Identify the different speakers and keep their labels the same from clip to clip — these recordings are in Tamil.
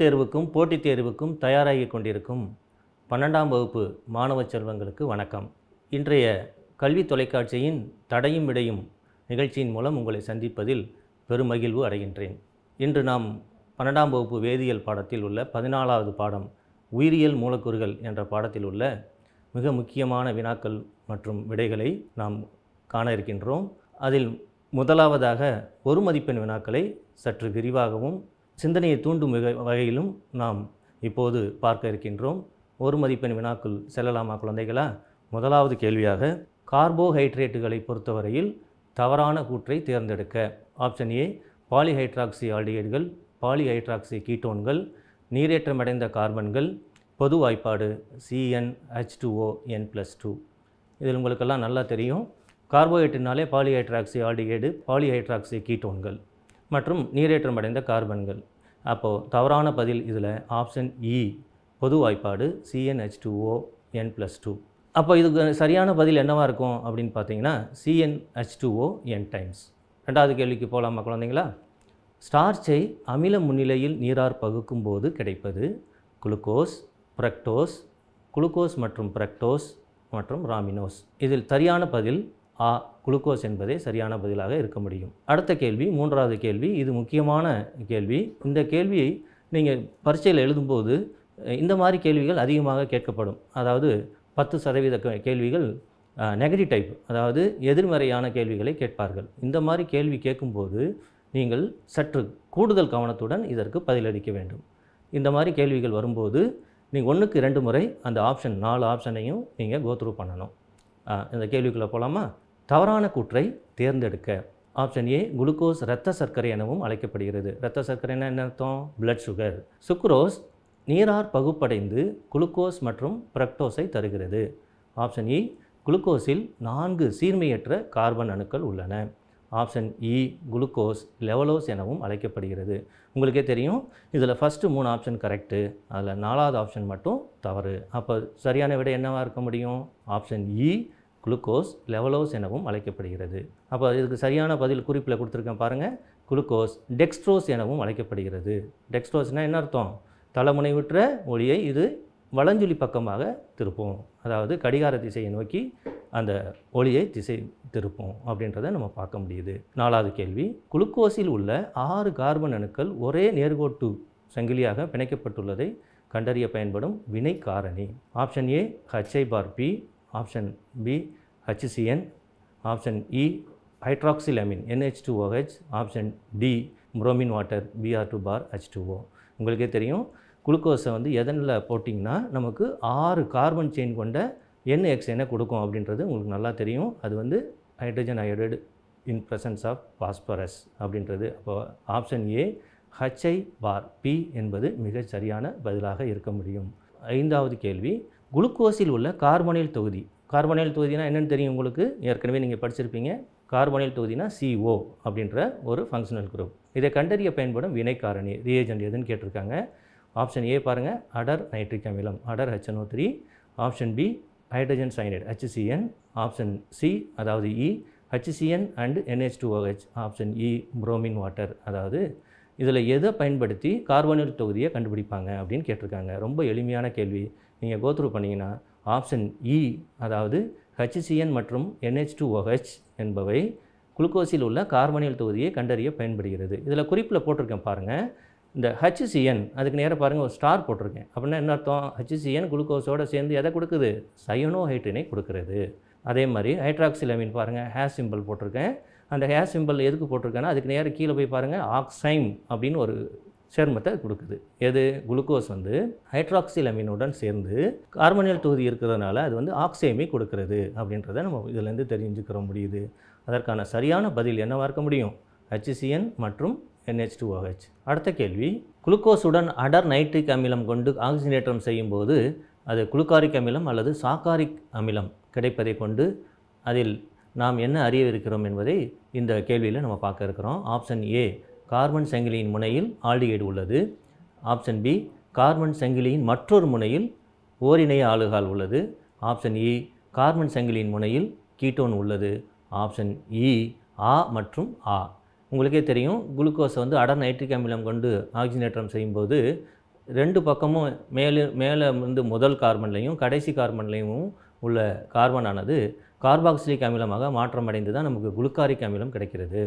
Speaker 1: தேர்வுக்கும் போட்டித் தேர்வுக்கும் தயாராகி கொண்டிருக்கும் பன்னெண்டாம் வகுப்பு மாணவ செல்வங்களுக்கு வணக்கம் இன்றைய கல்வி தொலைக்காட்சியின் தடையும் விடையும் நிகழ்ச்சியின் மூலம் உங்களை சந்திப்பதில் பெருமகிழ்வு அடைகின்றேன் இன்று நாம் பன்னெண்டாம் வகுப்பு வேதியியல் பாடத்தில் உள்ள பதினாலாவது பாடம் உயிரியல் மூலக்கூறுகள் என்ற பாடத்தில் உள்ள மிக முக்கியமான வினாக்கள் மற்றும் விடைகளை நாம் காண இருக்கின்றோம் அதில் முதலாவதாக ஒரு மதிப்பெண் வினாக்களை சற்று விரிவாகவும் சிந்தனையை தூண்டும் வகையிலும் நாம் இப்போது பார்க்க இருக்கின்றோம் ஒரு மதிப்பெண் வினாக்கள் செல்லலாமா குழந்தைகளா முதலாவது கேள்வியாக கார்போஹைட்ரேட்டுகளை பொறுத்தவரையில் தவறான கூற்றை தேர்ந்தெடுக்க ஆப்ஷன் ஏ பாலிஹைட்ராக்சி ஆல்டிகைடுகள் பாலிஹைட்ராக்சி கீட்டோன்கள் நீரேற்றமடைந்த கார்பன்கள் பொது வாய்ப்பாடு C N H two O N plus two இதில் உங்களுக்கெல்லாம் நல்லா தெரியும் கார்போஹைட்ரேட்னாலே பாலிஹைட்ராக்சி ஆல்டிகைடு பாலிஹைட்ராக்சி கீட்டோன்கள் மற்றும் நீரேற்றமடைந்த கார்பன்கள் அப்போது தவறான பதில் இதில் ஆப்ஷன் இ e, பொது வாய்ப்பாடு சிஎன்ஹெச் என் ப்ளஸ் டூ அப்போ இதுக்கு சரியான பதில் என்னவாக இருக்கும் அப்படின்னு பார்த்தீங்கன்னா சிஎன்ஹெச் டூஓ என் டைம்ஸ் ரெண்டாவது கேள்விக்கு போகலாமா குழந்தைங்களா ஸ்டார்ச்சை அமில முன்னிலையில் நீரார் பகுக்கும் போது கிடைப்பது குளுக்கோஸ் பிரக்டோஸ் குளுக்கோஸ் மற்றும் பிரக்டோஸ் மற்றும் ராமினோஸ் இதில் சரியான பதில் ஆ குளுக்கோஸ் என்பதே சரியான பதிலாக இருக்க முடியும் அடுத்த கேள்வி மூன்றாவது கேள்வி இது முக்கியமான கேள்வி இந்த கேள்வியை நீங்கள் பரீட்சையில் எழுதும்போது இந்த மாதிரி கேள்விகள் அதிகமாக கேட்கப்படும் அதாவது பத்து சதவீத கேள்விகள் நெகட்டிவ் டைப் அதாவது எதிர்மறையான கேள்விகளை கேட்பார்கள் இந்த மாதிரி கேள்வி கேட்கும்போது நீங்கள் சற்று கூடுதல் கவனத்துடன் இதற்கு பதிலளிக்க வேண்டும் இந்த மாதிரி கேள்விகள் வரும்போது நீங்கள் ஒன்றுக்கு ரெண்டு முறை அந்த ஆப்ஷன் நாலு ஆப்ஷனையும் நீங்கள் கோத்ரூ பண்ணணும் இந்த கேள்விக்குள்ளே போகலாமா தவறான கூற்றை தேர்ந்தெடுக்க ஆப்ஷன் ஏ குளுக்கோஸ் இரத்த சர்க்கரை எனவும் அழைக்கப்படுகிறது இரத்த சர்க்கரைனா என்ன அர்த்தம் பிளட் சுகர் சுக்ரோஸ் நீரார் பகுப்படைந்து குளுக்கோஸ் மற்றும் பிரக்டோஸை தருகிறது ஆப்ஷன் இ e, குளுக்கோஸில் நான்கு சீர்மையற்ற கார்பன் அணுக்கள் உள்ளன option E e, glucose levulose எனவும் அழைக்கப்படுகிறது உங்களுக்கே தெரியும் இதில் ஃபஸ்ட்டு மூணு ஆப்ஷன் கரெக்டு அதில் நாலாவது ஆப்ஷன் மட்டும் தவறு அப்போ சரியான விட என்னவாக இருக்க முடியும் option E e, glucose levulose எனவும் அழைக்கப்படுகிறது அப்போ இதுக்கு சரியான பதில் குறிப்பில் கொடுத்துருக்கேன் பாருங்கள் குளுக்கோஸ் டெக்ஸ்ட்ரோஸ் எனவும் அழைக்கப்படுகிறது டெக்ஸ்ட்ரோஸ்னால் என்ன அர்த்தம் தலைமுனை விட்டுற ஒளியை இது வளஞ்சொலி பக்கமாக திருப்போம் அதாவது கடிகார திசையை நோக்கி அந்த ஒளியை திசை திருப்போம் அப்படின்றத நம்ம பார்க்க முடியுது நாலாவது கேள்வி குளுக்கோஸில் உள்ள ஆறு கார்பன் அணுக்கள் ஒரே நேர்கோட்டு சங்கிலியாக பிணைக்கப்பட்டுள்ளதை கண்டறிய பயன்படும் வினை காரணி option A HI bar P option B HCN option E hydroxylamine NH two OH option D bromine water BR two bar H two O உங்களுக்கே தெரியும் குளுக்கோஸை வந்து எதனில் போட்டிங்கன்னா நமக்கு ஆறு கார்பன் செயின் கொண்ட என்ன எக்ஸ் என்ன கொடுக்கும் அப்படின்றது உங்களுக்கு நல்லா தெரியும் அது வந்து hydrogen iodide in presence of phosphorus அப்படின்றது அப்போ option A HI bar P என்பது மிக சரியான பதிலாக இருக்க முடியும் ஐந்தாவது கேள்வி குளுக்கோஸில் உள்ள கார்பனைல் தொகுதி கார்பனைல் தொகுதினா என்னென்னு தெரியும் உங்களுக்கு ஏற்கனவே நீங்கள் படிச்சிருப்பீங்க கார்பனைல் தொகுதினா சிஓ அப்படின்ற ஒரு ஃபங்க்ஷனல் குரூப் இதை கண்டறிய பயன்படும் வினைக்காரணி ரியேஜென்ட் எதுன்னு கேட்டிருக்காங்க ஆப்ஷன் ஏ பாருங்கள் அடர் நைட்ரிக் அமிலம் அடர் HNO three option B hydrogen cyanide HCN option C அதாவது E HCN and NH two OH option E bromine water அதாவது இதில் எதை பயன்படுத்தி கார்பனியல் தொகுதியை கண்டுபிடிப்பாங்க அப்படின்னு கேட்டிருக்காங்க ரொம்ப எளிமையான கேள்வி நீங்கள் கோத்ரூ பண்ணிங்கன்னா ஆப்ஷன் இ e, அதாவது ஹெச்சிஎன் மற்றும் என்ஹெச் டூ ஓஹெச் என்பவை குளுக்கோஸில் உள்ள கார்பனியல் தொகுதியை கண்டறிய பயன்படுகிறது இதில் குறிப்பில் போட்டிருக்கேன் பாருங்கள் இந்த ஹெச்சிஎன் அதுக்கு நேராக பாருங்கள் ஒரு ஸ்டார் போட்டிருக்கேன் அப்படின்னா என்ன அர்த்தம் ஹச்சிசிஎன் குளுக்கோஸோடு சேர்ந்து எதை கொடுக்குது சயனோஹைட்ரினை கொடுக்கறது அதே மாதிரி ஹைட்ராக்சிலமின் பாருங்கள் ஹேர் சிம்பிள் போட்டிருக்கேன் அந்த ஹேர் சிம்பிள் எதுக்கு போட்டிருக்கேன்னா அதுக்கு நேராக கீழே போய் பாருங்கள் ஆக்சைம் அப்படின்னு ஒரு சேர்மத்தை கொடுக்குது எது குளுக்கோஸ் வந்து ஹைட்ராக்சில் அமீனுடன் சேர்ந்து கார்பனியல் தொகுதி இருக்கிறதுனால அது வந்து ஆக்சேமி கொடுக்கறது அப்படின்றத நம்ம இதிலேருந்து தெரிஞ்சுக்கிற முடியுது அதற்கான சரியான பதில் என்ன பார்க்க முடியும் ஹச்சிசிஎன் மற்றும் என்ஹெச் டூ ஓஹெச் அடுத்த கேள்வி குளுக்கோஸுடன் அடர் நைட்ரிக் அமிலம் கொண்டு ஆக்சிஜனேற்றம் செய்யும்போது அது குளுக்காரிக் அமிலம் அல்லது சாக்காரிக் அமிலம் கிடைப்பதை கொண்டு அதில் நாம் என்ன அறியவிருக்கிறோம் என்பதை இந்த கேள்வியில் நம்ம பார்க்க இருக்கிறோம் ஆப்ஷன் ஏ கார்பன் சங்கிலியின் முனையில் ஆல்டிகைடு உள்ளது ஆப்ஷன் பி கார்பன் சங்கிலியின் மற்றொரு முனையில் ஓரிணைய ஆளுகால் உள்ளது ஆப்ஷன் இ கார்பன் சங்கிலியின் முனையில் கீட்டோன் உள்ளது ஆப்ஷன் இ ஆ மற்றும் ஆ உங்களுக்கே தெரியும் குளுக்கோஸை வந்து அடர் நைட்ரிக் அமிலம் கொண்டு ஆக்சிஜனேற்றம் செய்யும்போது ரெண்டு பக்கமும் மேலே மேலே வந்து முதல் கார்பன்லையும் கடைசி கார்பன்லேயும் உள்ள கார்பனானது கார்பாக்சிலிக் அமிலமாக மாற்றமடைந்து தான் நமக்கு குளுக்காரிக் அமிலம் கிடைக்கிறது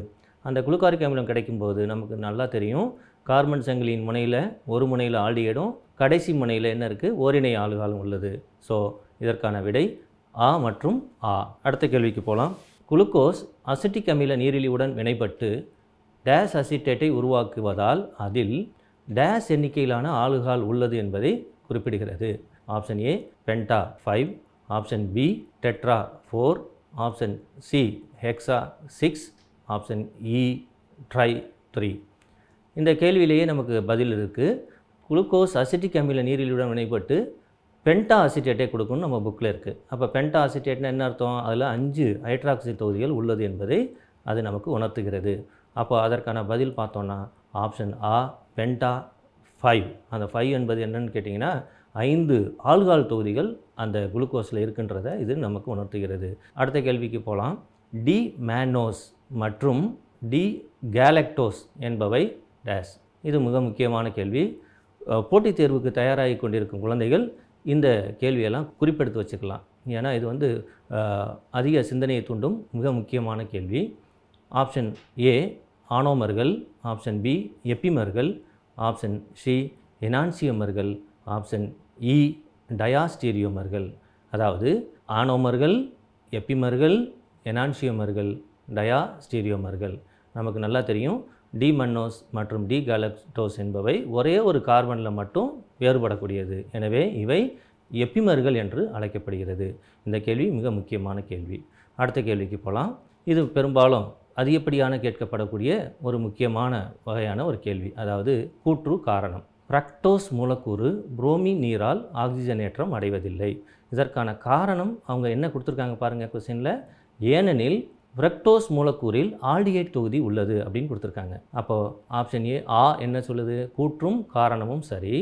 Speaker 1: அந்த குளுக்காரிக் அமிலம் கிடைக்கும்போது நமக்கு நல்லா தெரியும் கார்பன் சங்கிலியின் முனையில் ஒரு முனையில் ஆல்டிஹைடும் கடைசி முனையில் என்ன இருக்குது ஓரிணை ஆளுகாலும் உள்ளது ஸோ இதற்கான விடை ஆ மற்றும் ஆ அடுத்த கேள்விக்கு போகலாம் குளுக்கோஸ் அசிட்டிக் அமில நீரிழிவுடன் வினைப்பட்டு டேஸ் அசிட்டேட்டை உருவாக்குவதால் அதில் டேஸ் எண்ணிக்கையிலான ஆளுகால் உள்ளது என்பதை குறிப்பிடுகிறது option A penta five option B tetra four option C hexa six option E tri three இந்த கேள்வியிலேயே நமக்கு பதில் இருக்குது குளுக்கோஸ் அசிட்டிக் அமில நீரிழிவுடன் வினைப்பட்டு பென்டா அசிட்டேட்டே கொடுக்கணும்னு நம்ம புக்கில் இருக்குது அப்போ பென்டா அசிட்டேட்னா என்ன அர்த்தம் அதில் அஞ்சு ஹைட்ராக்சி தொகுதிகள் உள்ளது என்பதை அது நமக்கு உணர்த்துகிறது அப்போ அதற்கான பதில் பார்த்தோன்னா ஆப்ஷன் ஆ பென்டா ஃபைவ் அந்த ஃபைவ் என்பது என்னென்னு கேட்டிங்கன்னா ஐந்து ஆல்கால் தொகுதிகள் அந்த குளுக்கோஸில் இருக்குன்றதை இது நமக்கு உணர்த்துகிறது அடுத்த கேள்விக்கு போகலாம் டி மேனோஸ் மற்றும் டி கேலக்டோஸ் என்பவை டேஸ் இது மிக முக்கியமான கேள்வி போட்டித் தேர்வுக்கு தயாராகி கொண்டிருக்கும் குழந்தைகள் இந்த கேள்வியெல்லாம் குறிப்பெடுத்து வச்சுக்கலாம் ஏன்னா இது வந்து அதிக சிந்தனையை தூண்டும் மிக முக்கியமான கேள்வி ஆப்ஷன் ஏ ஆனோமர்கள் ஆப்ஷன் பி எப்பிமர்கள் ஆப்ஷன் சி எனான்சியமர்கள் ஆப்ஷன் இ டயாஸ்டீரியோமர்கள் அதாவது ஆனோமர்கள் எப்பிமர்கள் எனான்சியமர்கள் டயா ஸ்டீரியோமர்கள் நமக்கு நல்லா தெரியும் டி மன்னோஸ் மற்றும் டி கேலக்டோஸ் என்பவை ஒரே ஒரு கார்பனில் மட்டும் வேறுபடக்கூடியது எனவே இவை எப்பிமர்கள் என்று அழைக்கப்படுகிறது இந்த கேள்வி மிக முக்கியமான கேள்வி அடுத்த கேள்விக்கு போகலாம் இது பெரும்பாலும் அதிகப்படியான கேட்கப்படக்கூடிய ஒரு முக்கியமான வகையான ஒரு கேள்வி அதாவது கூற்று காரணம் ரக்டோஸ் மூலக்கூறு புரோமி நீரால் ஆக்சிஜனேற்றம் அடைவதில்லை இதற்கான காரணம் அவங்க என்ன கொடுத்துருக்காங்க பாருங்கள் கொஸ்டினில் ஏனெனில் ரெக்டோஸ் மூலக்கூறில் ஆல்டிஹைட் தொகுதி உள்ளது அப்படின்னு கொடுத்துருக்காங்க அப்போது ஆப்ஷன் ஏ ஆ என்ன சொல்லுது கூற்றும் காரணமும் சரி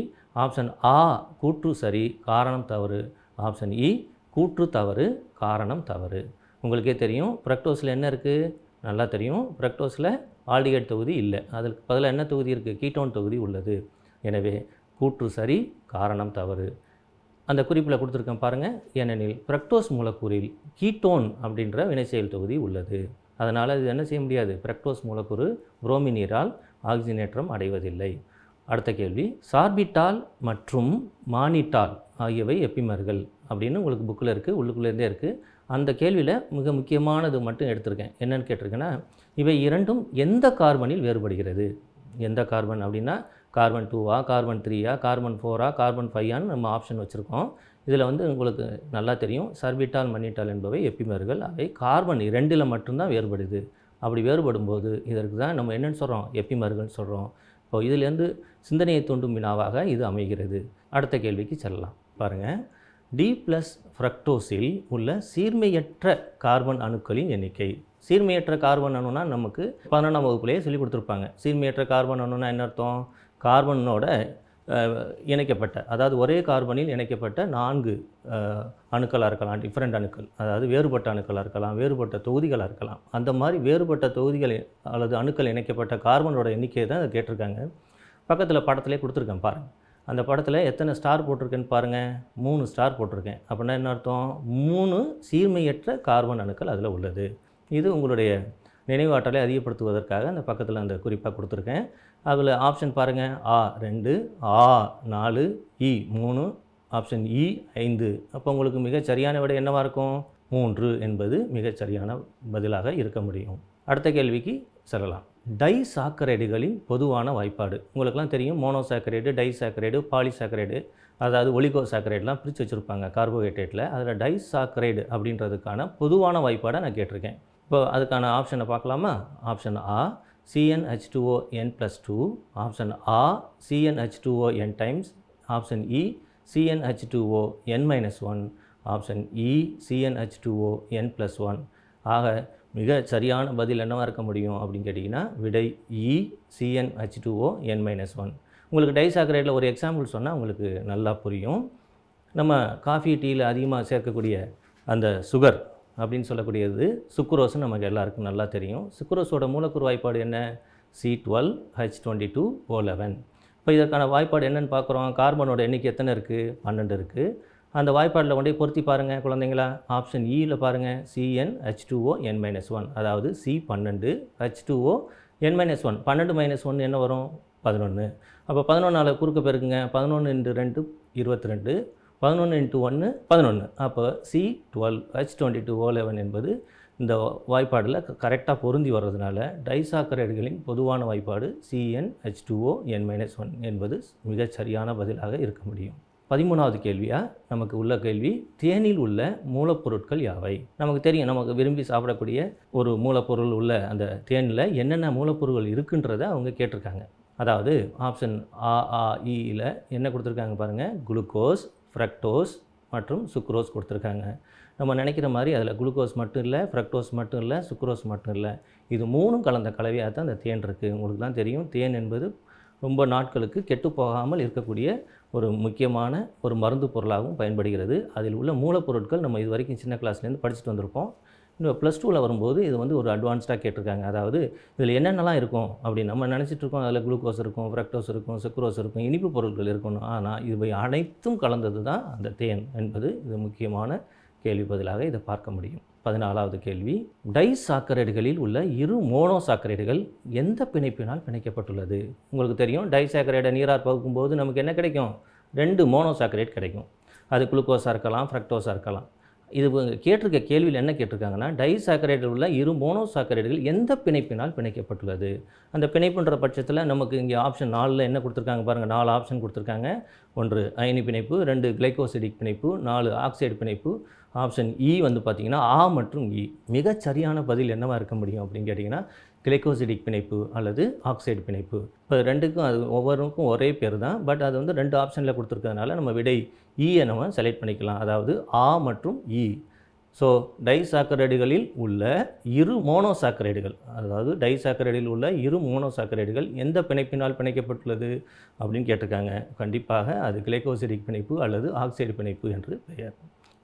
Speaker 1: ஆப்ஷன் ஆ கூற்று சரி காரணம் தவறு ஆப்ஷன் இ e, கூற்று தவறு காரணம் தவறு உங்களுக்கே தெரியும் பிரக்டோஸில் என்ன இருக்குது நல்லா தெரியும் பிரக்டோஸில் ஆல்டிகேட் தொகுதி இல்லை அதற்கு பதிலாக என்ன தொகுதி இருக்குது கீட்டோன் தொகுதி உள்ளது எனவே கூற்று சரி காரணம் தவறு அந்த குறிப்பில் கொடுத்துருக்கேன் பாருங்கள் ஏனெனில் பிரக்டோஸ் மூலக்கூறில் கீட்டோன் அப்படின்ற வினைச்செயல் தொகுதி உள்ளது அதனால் இது என்ன செய்ய முடியாது பிரக்டோஸ் மூலக்கூறு புரோமினீரால் ஆக்சிஜனேற்றம் அடைவதில்லை அடுத்த கேள்வி சார்பிட்டால் மற்றும் மானிட்டால் ஆகியவை எப்பிமர்கள் அப்படின்னு உங்களுக்கு புக்கில் இருக்குது உள்ளுக்குள்ளேருந்தே இருக்குது அந்த கேள்வியில் மிக முக்கியமானது மட்டும் எடுத்திருக்கேன் என்னென்னு கேட்டிருக்கேன்னா இவை இரண்டும் எந்த கார்பனில் வேறுபடுகிறது எந்த கார்பன் அப்படின்னா கார்பன் டூவா கார்பன் த்ரீயா கார்பன் ஃபோரா கார்பன் ஃபைவான்னு நம்ம ஆப்ஷன் வச்சுருக்கோம் இதில் வந்து உங்களுக்கு நல்லா தெரியும் சர்பிட்டால் மன்னிட்டால் என்பவை எப்பிமர்கள் அவை கார்பன் இரண்டில் மட்டும்தான் வேறுபடுது அப்படி வேறுபடும் போது இதற்கு தான் நம்ம என்னென்னு சொல்கிறோம் எப்பிமர்கள் சொல்கிறோம் இப்போ இதிலேருந்து சிந்தனையை தூண்டும் வினாவாக இது அமைகிறது அடுத்த கேள்விக்கு செல்லலாம் பாருங்கள் டி ப்ளஸ் ஃப்ரக்டோஸில் உள்ள சீர்மையற்ற கார்பன் அணுக்களின் எண்ணிக்கை சீர்மையற்ற கார்பன் அணுனா நமக்கு பதினொன்றாம் வகுப்புலேயே சொல்லி கொடுத்துருப்பாங்க சீர்மையற்ற கார்பன் அணுனா என்ன அர்த்தம் கார்பனோட இணைக்கப்பட்ட அதாவது ஒரே கார்பனில் இணைக்கப்பட்ட நான்கு அணுக்களாக இருக்கலாம் டிஃப்ரெண்ட் அணுக்கள் அதாவது வேறுபட்ட அணுக்களாக இருக்கலாம் வேறுபட்ட தொகுதிகளாக இருக்கலாம் அந்த மாதிரி வேறுபட்ட தொகுதிகள் அல்லது அணுக்கள் இணைக்கப்பட்ட கார்பனோட எண்ணிக்கையை தான் அதை கேட்டிருக்காங்க பக்கத்தில் படத்துலேயே கொடுத்துருக்கேன் பாருங்கள் அந்த படத்தில் எத்தனை ஸ்டார் போட்டிருக்கேன்னு பாருங்கள் மூணு ஸ்டார் போட்டிருக்கேன் அப்படின்னா என்ன அர்த்தம் மூணு சீர்மையற்ற கார்பன் அணுக்கள் அதில் உள்ளது இது உங்களுடைய நினைவாற்றலை அதிகப்படுத்துவதற்காக அந்த பக்கத்தில் அந்த குறிப்பாக கொடுத்துருக்கேன் அதில் ஆப்ஷன் பாருங்கள் ஆ ரெண்டு ஆ நாலு இ மூணு ஆப்ஷன் இ ஐந்து அப்போ உங்களுக்கு மிகச் சரியான விட என்னவாக இருக்கும் மூன்று என்பது மிகச் சரியான பதிலாக இருக்க முடியும் அடுத்த கேள்விக்கு செல்லலாம் டை சாக்கரைடுகளின் பொதுவான வாய்ப்பாடு உங்களுக்கெல்லாம் தெரியும் மோனோசாக்கரைடு டை சாக்கரைடு பாலிசாக்கரைடு அதாவது ஒலிகோ சாக்கரைடெலாம் பிரித்து வச்சுருப்பாங்க கார்போஹைட்ரேட்டில் அதில் டை சாக்கரைடு அப்படின்றதுக்கான பொதுவான வாய்ப்பாடை நான் கேட்டிருக்கேன் இப்போ அதுக்கான ஆப்ஷனை பார்க்கலாமா ஆப்ஷன் ஆ CnH2ON plus 2, option A CnH2ON times, option E CnH2ON minus 1, option E CnH2ON plus 1 ஆக மிக சரியான பதில் என்னவாக இருக்க முடியும் அப்படின்னு கேட்டிங்கன்னா விடை E e, CnH2ON minus N minus one உங்களுக்கு டைசாக்ரைடில் ஒரு எக்ஸாம்பிள் சொன்னால் உங்களுக்கு நல்லா புரியும் நம்ம காஃபி டீயில் அதிகமாக சேர்க்கக்கூடிய அந்த சுகர் அப்படின்னு சொல்லக்கூடியது சுக்குரோஸ்னு நமக்கு எல்லாருக்கும் நல்லா தெரியும் சுக்குரோஸோட மூலக்கூறு வாய்ப்பாடு என்ன C twelve H twenty two O eleven இப்போ இதற்கான வாய்ப்பாடு என்னென்னு பார்க்குறோம் கார்பனோட எண்ணிக்கை எத்தனை இருக்குது பன்னெண்டு இருக்குது அந்த வாய்ப்பாடில் கொண்டே பொருத்தி பாருங்கள் குழந்தைங்களா ஆப்ஷன் இயில் பாருங்கள் C N H O N minus one அதாவது சி பன்னெண்டு H O N minus one பன்னெண்டு மைனஸ் ஒன் என்ன வரும் பதினொன்று அப்போ பதினொன்றால் குறுக்க பெருக்குங்க பதினொன்று இன்று ரெண்டு இருபத்தி ரெண்டு பதினொன்று இன்ட்டு ஒன்று பதினொன்று அப்போ C twelve H twenty two O eleven என்பது இந்த வாய்ப்பாடில் கரெக்டாக பொருந்தி வர்றதுனால டைசாக்கரைடுகளின் பொதுவான வாய்ப்பாடு C N H two O N minus one என்பது மிகச் சரியான பதிலாக இருக்க முடியும் பதிமூணாவது கேள்வியாக நமக்கு உள்ள கேள்வி தேனில் உள்ள மூலப்பொருட்கள் யாவை நமக்கு தெரியும் நமக்கு விரும்பி சாப்பிடக்கூடிய ஒரு மூலப்பொருள் உள்ள அந்த தேனில் என்னென்ன மூலப்பொருட்கள் இருக்குன்றதை அவங்க கேட்டிருக்காங்க அதாவது ஆப்ஷன் ஆ ஆ இயில் என்ன கொடுத்துருக்காங்க பாருங்கள் குளுக்கோஸ் ஃப்ரக்டோஸ் மற்றும் சுக்ரோஸ் கொடுத்துருக்காங்க நம்ம நினைக்கிற மாதிரி அதில் குளுக்கோஸ் மட்டும் இல்லை ஃப்ரக்டோஸ் மட்டும் இல்லை சுக்ரோஸ் மட்டும் இல்லை இது மூணும் கலந்த கலவையாக தான் அந்த தேன் இருக்குது உங்களுக்குலாம் தெரியும் தேன் என்பது ரொம்ப நாட்களுக்கு கெட்டு போகாமல் இருக்கக்கூடிய ஒரு முக்கியமான ஒரு மருந்து பொருளாகவும் பயன்படுகிறது அதில் உள்ள மூலப்பொருட்கள் நம்ம இது வரைக்கும் சின்ன கிளாஸ்லேருந்து படிச்சுட்டு வந்திருப்போம் இன்னும் ப்ளஸ் டூவில் வரும்போது இது வந்து ஒரு அட்வான்ஸ்டாக கேட்டிருக்காங்க அதாவது இதில் என்னென்னலாம் இருக்கும் அப்படின்னு நம்ம நினச்சிட்ருக்கோம் அதில் குளுக்கோஸ் இருக்கும் ஃப்ரக்டோஸ் இருக்கும் சுக்ரோஸ் இருக்கும் இனிப்பு பொருட்கள் இருக்கணும் ஆனால் இவை அனைத்தும் கலந்தது தான் அந்த தேன் என்பது இது முக்கியமான கேள்வி பதிலாக இதை பார்க்க முடியும் பதினாலாவது கேள்வி டை சாக்கரைடுகளில் உள்ள இரு மோனோ சாக்கரைடுகள் எந்த பிணைப்பினால் பிணைக்கப்பட்டுள்ளது உங்களுக்கு தெரியும் டை சாக்கரைடை நீரார் பகுக்கும்போது நமக்கு என்ன கிடைக்கும் ரெண்டு மோனோ சாக்கரைட் கிடைக்கும் அது குளுக்கோஸாக இருக்கலாம் ஃப்ரக்டோஸாக இருக்கலாம் இது கேட்டிருக்க கேள்வியில் என்ன கேட்டிருக்காங்கன்னா டைசாக்கரைடில் உள்ள இரு மோனோசாக்கரைடுகள் எந்த பிணைப்பினால் பிணைக்கப்பட்டுள்ளது அந்த பிணைப்புன்ற பட்சத்தில் நமக்கு இங்கே ஆப்ஷன் நாலில் என்ன கொடுத்துருக்காங்க பாருங்கள் நாலு ஆப்ஷன் கொடுத்துருக்காங்க ஒன்று அயனி பிணைப்பு ரெண்டு கிளைகோசிடிக் பிணைப்பு நாலு ஆக்சைடு பிணைப்பு ஆப்ஷன் இ e வந்து பார்த்திங்கன்னா ஆ மற்றும் இ e. மிகச் சரியான பதில் என்னவாக இருக்க முடியும் அப்படின்னு கேட்டிங்கன்னா கிளைகோசிடிக் பிணைப்பு அல்லது ஆக்சைடு பிணைப்பு இப்போ ரெண்டுக்கும் அது ஒவ்வொருக்கும் ஒரே பேர் தான் பட் அது வந்து ரெண்டு ஆப்ஷனில் கொடுத்துருக்கறதுனால நம்ம விடை ஈயை e நம்ம செலக்ட் பண்ணிக்கலாம் அதாவது ஆ மற்றும் இ ஸோ டைசாக்கரைடுகளில் உள்ள இரு மோனோசாக்கரைடுகள் அதாவது டைசாக்கரைடில் உள்ள இரு மோனோசாக்கரைடுகள் எந்த பிணைப்பினால் பிணைக்கப்பட்டுள்ளது அப்படின்னு கேட்டிருக்காங்க கண்டிப்பாக அது கிளைகோசிடிக் பிணைப்பு அல்லது ஆக்சைடு பிணைப்பு என்று பெயர்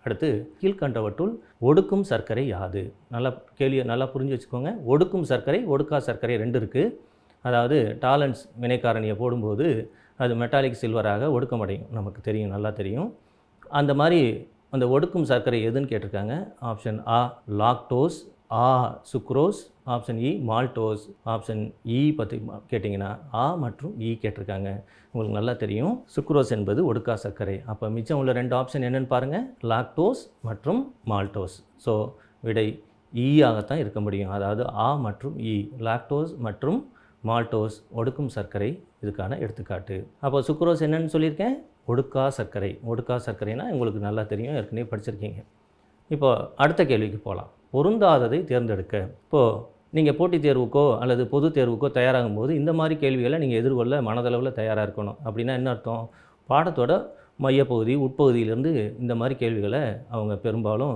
Speaker 1: அடுத்து கீழ்கண்டவற்றுள் ஒடுக்கும் சர்க்கரை யாது நல்லா கேள்வியை நல்லா புரிஞ்சு வச்சுக்கோங்க ஒடுக்கும் சர்க்கரை ஒடுக்கா சர்க்கரை ரெண்டு இருக்குது அதாவது டாலன்ஸ் வினைக்காரணியை போடும்போது அது மெட்டாலிக் சில்வராக ஒடுக்கமடையும் நமக்கு தெரியும் நல்லா தெரியும் அந்த மாதிரி அந்த ஒடுக்கும் சர்க்கரை எதுன்னு கேட்டிருக்காங்க ஆப்ஷன் ஆ லாக்டோஸ் ஆ sucrose option E maltose option E பற்றி கேட்டிங்கன்னா ஆ மற்றும் இ e கேட்டிருக்காங்க உங்களுக்கு நல்லா தெரியும் சுக்ரோஸ் என்பது ஒடுக்கா சர்க்கரை அப்போ மிச்சம் உள்ள ரெண்டு ஆப்ஷன் என்னென்னு பாருங்கள் லாக்டோஸ் மற்றும் மால்டோஸ் ஸோ விடை இ e ஆகத்தான் இருக்க முடியும் அதாவது ஆ மற்றும் இ e. லாக்டோஸ் மற்றும் மால்டோஸ் ஒடுக்கும் சர்க்கரை இதுக்கான எடுத்துக்காட்டு அப்போ சுக்ரோஸ் என்னன்னு சொல்லியிருக்கேன் ஒடுக்கா சர்க்கரை ஒடுக்கா சர்க்கரைனா உங்களுக்கு நல்லா தெரியும் ஏற்கனவே படிச்சிருக்கீங்க இப்போ அடுத்த கேள்விக்கு போகலாம் பொருந்தாததை தேர்ந்தெடுக்க இப்போது நீங்கள் போட்டித் தேர்வுக்கோ அல்லது பொது தேர்வுக்கோ தயாராகும் போது இந்த மாதிரி கேள்விகளை நீங்கள் எதிர்கொள்ள மனதளவில் தயாராக இருக்கணும் அப்படின்னா என்ன அர்த்தம் பாடத்தோட மையப்பகுதி உட்பகுதியிலேருந்து இந்த மாதிரி கேள்விகளை அவங்க பெரும்பாலும்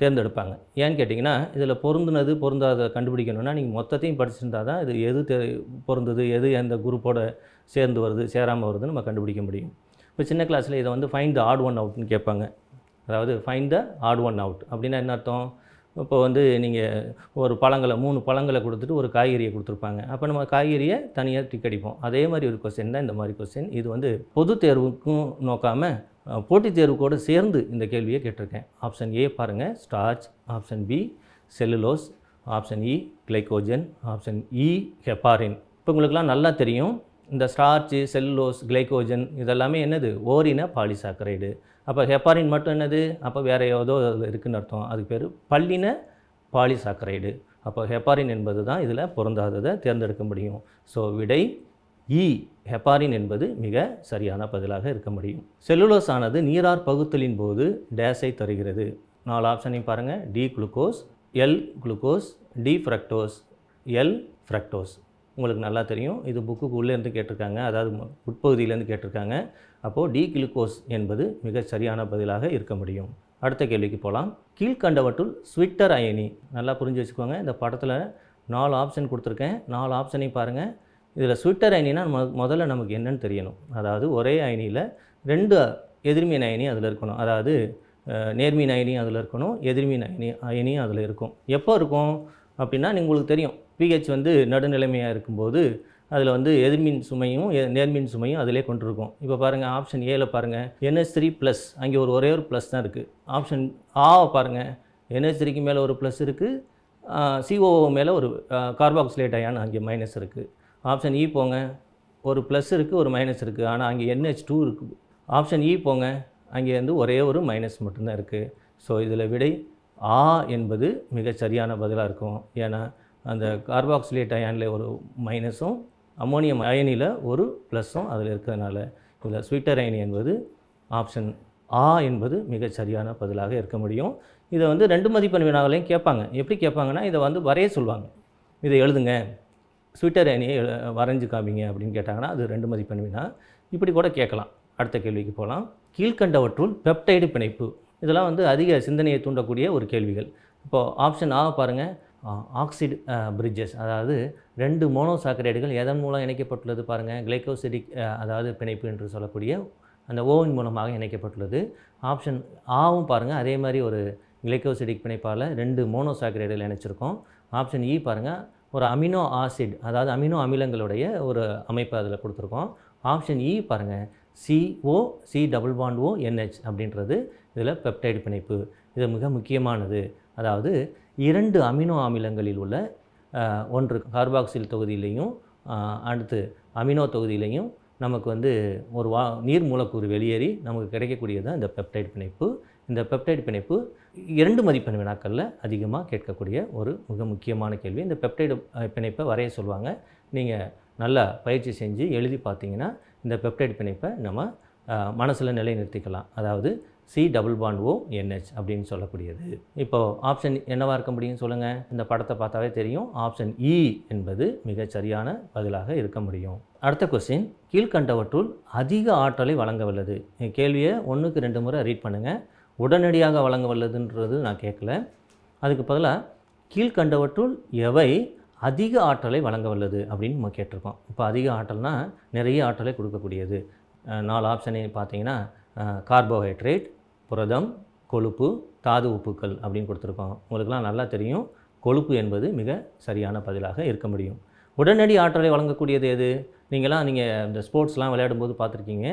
Speaker 1: தேர்ந்தெடுப்பாங்க ஏன்னு கேட்டிங்கன்னா இதில் பொருந்தினது பொருந்தாத கண்டுபிடிக்கணும்னா நீங்கள் மொத்தத்தையும் படிச்சிருந்தா தான் இது எது தே பொருந்தது எது எந்த குரூப்போட சேர்ந்து வருது சேராமல் வருதுன்னு நம்ம கண்டுபிடிக்க முடியும் இப்போ சின்ன கிளாஸில் இதை வந்து ஃபைண்ட் த ஆட் ஒன் அவுட்னு கேட்பாங்க அதாவது find the odd one out அப்படின்னா என்ன அர்த்தம் இப்போ வந்து நீங்கள் ஒரு பழங்களை மூணு பழங்களை கொடுத்துட்டு ஒரு காய்கறியை கொடுத்துருப்பாங்க அப்போ நம்ம காய்கறியை தனியாக டிக் அடிப்போம் அதே மாதிரி ஒரு கொஸ்டின் தான் இந்த மாதிரி கொஸ்டின் இது வந்து பொது தேர்வுக்கும் நோக்காமல் போட்டித் தேர்வுக்கோடு சேர்ந்து இந்த கேள்வியை கேட்டிருக்கேன் ஆப்ஷன் ஏ பாருங்கள் starch option B cellulose option E e, glycogen option E e, heparin இப்போ உங்களுக்குலாம் நல்லா தெரியும் இந்த ஸ்டார்ச்சு செல்லுலோஸ் கிளைக்கோஜன் இதெல்லாமே என்னது ஓரின பாலிசாக்கரைடு அப்போ ஹெப்பாரின் மட்டும் என்னது அப்போ வேறு ஏதோ இருக்குதுன்னு அர்த்தம் அதுக்கு பேர் பல்லின பாலிசாக்கரைடு அப்போ ஹெப்பாரின் என்பது தான் இதில் பொருந்தாததை தேர்ந்தெடுக்க முடியும் ஸோ விடை இ e, ஹெப்பாரின் என்பது மிக சரியான பதிலாக இருக்க முடியும் செல்லுலோஸ் ஆனது நீரார் பகுத்தலின் போது டேஸை தருகிறது நாலு ஆப்ஷனையும் பாருங்கள் D glucose L glucose D fructose L fructose உங்களுக்கு நல்லா தெரியும் இது புக்கு உள்ளேருந்து கேட்டிருக்காங்க அதாவது உட்பகுதியிலேருந்து கேட்டிருக்காங்க அப்போது டி கிளுக்கோஸ் என்பது மிக சரியான பதிலாக இருக்க முடியும் அடுத்த கேள்விக்கு போகலாம் கீழ்கண்டவற்றுள் ஸ்விட்டர் அயனி நல்லா புரிஞ்சு வச்சுக்கோங்க இந்த படத்தில் நாலு ஆப்ஷன் கொடுத்துருக்கேன் நாலு ஆப்ஷனையும் பாருங்கள் இதில் ஸ்விட்டர் அயனினா மொ முதல்ல நமக்கு என்னன்னு தெரியணும் அதாவது ஒரே அயனியில் ரெண்டு எதிர்மீன் அயனி அதில் இருக்கணும் அதாவது நேர்மீன் அயனி அதில் இருக்கணும் எதிர்மீன் அயனி அயனியும் அதில் இருக்கும் எப்போ இருக்கும் அப்படின்னா உங்களுக்கு தெரியும் பிஹெச் வந்து நடுநிலைமையாக இருக்கும்போது அதில் வந்து எதிர்மின் சுமையும் நேர்மின் சுமையும் அதிலே கொண்டிருக்கும் இப்போ பாருங்கள் ஆப்ஷன் ஏல பாருங்கள் என்எஸ் த்ரீ ப்ளஸ் அங்கே ஒரு ஒரே ஒரு ப்ளஸ் தான் இருக்குது ஆப்ஷன் ஆவை பாருங்கள் என்எஸ் த்ரீக்கு மேலே ஒரு ப்ளஸ் இருக்குது சிஓஓ மேலே ஒரு கார்பாக்சிலேட் அயான் அங்கே மைனஸ் இருக்குது ஆப்ஷன் இ e போங்க ஒரு ப்ளஸ் இருக்குது ஒரு மைனஸ் இருக்குது ஆனால் அங்கே என்ஹெச் டூ இருக்குது ஆப்ஷன் இ e போங்க அங்கே வந்து ஒரே ஒரு மைனஸ் மட்டும்தான் இருக்குது ஸோ இதில் விடை ஆ என்பது மிக சரியான பதிலாக இருக்கும் ஏன்னா அந்த கார்பாக்சிலேட் அயனில் ஒரு மைனஸும் அமோனியம் அயனியில் ஒரு ப்ளஸ்ஸும் அதில் இருக்கிறதுனால இதில் ஸ்வீட்டர் அயனி என்பது ஆப்ஷன் ஆ என்பது மிக சரியான பதிலாக இருக்க முடியும் இதை வந்து ரெண்டு மதிப்பெண் வினாவிலையும் கேட்பாங்க எப்படி கேட்பாங்கன்னா இதை வந்து வரைய சொல்லுவாங்க இதை எழுதுங்க ஸ்விட்டர் அணியை வரைஞ்சு காமிங்க அப்படின்னு கேட்டாங்கன்னா அது ரெண்டு மதிப்பெண் வினா இப்படி கூட கேட்கலாம் அடுத்த கேள்விக்கு போகலாம் கீழ்கண்டவற்றுள் பெப்டைடு பிணைப்பு இதெல்லாம் வந்து அதிக சிந்தனையை தூண்டக்கூடிய ஒரு கேள்விகள் இப்போது ஆப்ஷன் ஆக பாருங்கள் ஆக்சிட் பிரிட்ஜஸ் அதாவது ரெண்டு மோனோசாக்கரைடுகள் எதன் மூலம் இணைக்கப்பட்டுள்ளது பாருங்கள் கிளைக்கோசிடிக் அதாவது பிணைப்பு என்று சொல்லக்கூடிய அந்த ஓவின் மூலமாக இணைக்கப்பட்டுள்ளது ஆப்ஷன் ஆவும் பாருங்கள் அதே மாதிரி ஒரு கிளைக்கோசிடிக் பிணைப்பால் ரெண்டு மோனோசாக்கரேடுகள் இணைச்சிருக்கோம் ஆப்ஷன் இ e பாருங்கள் ஒரு அமினோ ஆசிட் அதாவது அமினோ அமிலங்களுடைய ஒரு அமைப்பு அதில் கொடுத்துருக்கோம் ஆப்ஷன் இ பாருங்கள் CO C double bond O NH அப்படின்றது இதில் பெப்டைடு பிணைப்பு இது மிக முக்கியமானது அதாவது இரண்டு அமினோ அமிலங்களில் உள்ள ஒன்று கார்பாக்சில் தொகுதியிலையும் அடுத்து அமினோ தொகுதியிலையும் நமக்கு வந்து ஒரு வா நீர் மூலக்கூறு வெளியேறி நமக்கு கிடைக்கக்கூடியது இந்த பெப்டைட் பிணைப்பு இந்த பெப்டைடு பிணைப்பு இரண்டு மதிப்பெண் வினாக்களில் அதிகமாக கேட்கக்கூடிய ஒரு மிக முக்கியமான கேள்வி இந்த பெப்டைடு பிணைப்பை வரைய சொல்லுவாங்க நீங்கள் நல்லா பயிற்சி செஞ்சு எழுதி பார்த்தீங்கன்னா இந்த பெப்டைடு பிணைப்பை நம்ம மனசில் நிலைநிறுத்திக்கலாம் அதாவது C double bond O NH அப்படின்னு சொல்லக்கூடியது இப்போது ஆப்ஷன் என்னவாக இருக்க முடியும்னு சொல்லுங்கள் இந்த படத்தை பார்த்தாவே தெரியும் ஆப்ஷன் இ e என்பது மிக சரியான பதிலாக இருக்க முடியும் அடுத்த கொஸ்டின் கீழ்கண்டவற்றுள் அதிக ஆற்றலை வழங்க வல்லது கேள்வியை ஒன்றுக்கு ரெண்டு முறை ரீட் பண்ணுங்கள் உடனடியாக வழங்க வல்லதுன்றது நான் கேட்கல அதுக்கு பதிலாக கீழ்கண்டவற்றுள் எவை அதிக ஆற்றலை வழங்க வல்லது அப்படின்னு நம்ம கேட்டிருக்கோம் இப்போ அதிக ஆற்றல்னால் நிறைய ஆற்றலை கொடுக்கக்கூடியது நாலு ஆப்ஷனை பார்த்தீங்கன்னா கார்போஹைட்ரேட் புரதம் கொழுப்பு தாது உப்புக்கள் அப்படின்னு கொடுத்துருக்கோம் உங்களுக்கெல்லாம் நல்லா தெரியும் கொழுப்பு என்பது மிக சரியான பதிலாக இருக்க முடியும் உடனடி ஆற்றலை வழங்கக்கூடியது எது நீங்களாம் நீங்கள் இந்த ஸ்போர்ட்ஸ்லாம் விளையாடும்போது பார்த்துருக்கீங்க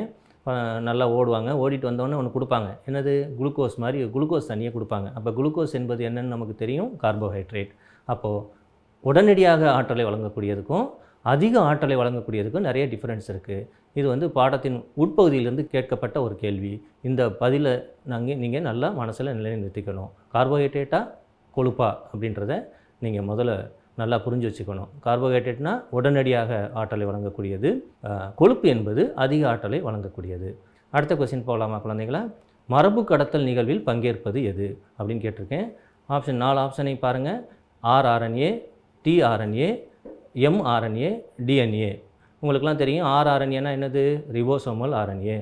Speaker 1: நல்லா ஓடுவாங்க ஓடிட்டு வந்தோடனே ஒன்று கொடுப்பாங்க என்னது குளுக்கோஸ் மாதிரி குளுக்கோஸ் தண்ணியை கொடுப்பாங்க அப்போ குளுக்கோஸ் என்பது என்னென்னு நமக்கு தெரியும் கார்போஹைட்ரேட் அப்போது உடனடியாக ஆற்றலை வழங்கக்கூடியதுக்கும் அதிக ஆற்றலை வழங்கக்கூடியதுக்கும் நிறைய டிஃப்ரென்ஸ் இருக்குது இது வந்து பாடத்தின் உட்பகுதியிலிருந்து கேட்கப்பட்ட ஒரு கேள்வி இந்த பதிலை நாங்கள் நீங்கள் நல்லா மனசில் நிலைநிறுத்திக்கணும் கார்போஹைட்ரேட்டாக கொழுப்பா அப்படின்றத நீங்கள் முதல்ல நல்லா புரிஞ்சு வச்சுக்கணும் கார்போஹைட்ரேட்னா உடனடியாக ஆற்றலை வழங்கக்கூடியது கொழுப்பு என்பது அதிக ஆற்றலை வழங்கக்கூடியது அடுத்த கொஸ்டின் போகலாமா குழந்தைங்களா மரபு கடத்தல் நிகழ்வில் பங்கேற்பது எது அப்படின்னு கேட்டிருக்கேன் ஆப்ஷன் நாலு ஆப்ஷனை பாருங்கள் ஆர்ஆர்என்ஏ டிஆர்என்ஏ எம்ஆர்என்ஏ டிஎன்ஏ உங்களுக்கெல்லாம் தெரியும் ஆர்ஆர்என்ஏனா என்னது ரிவோசோமல் ஆர்என்ஏ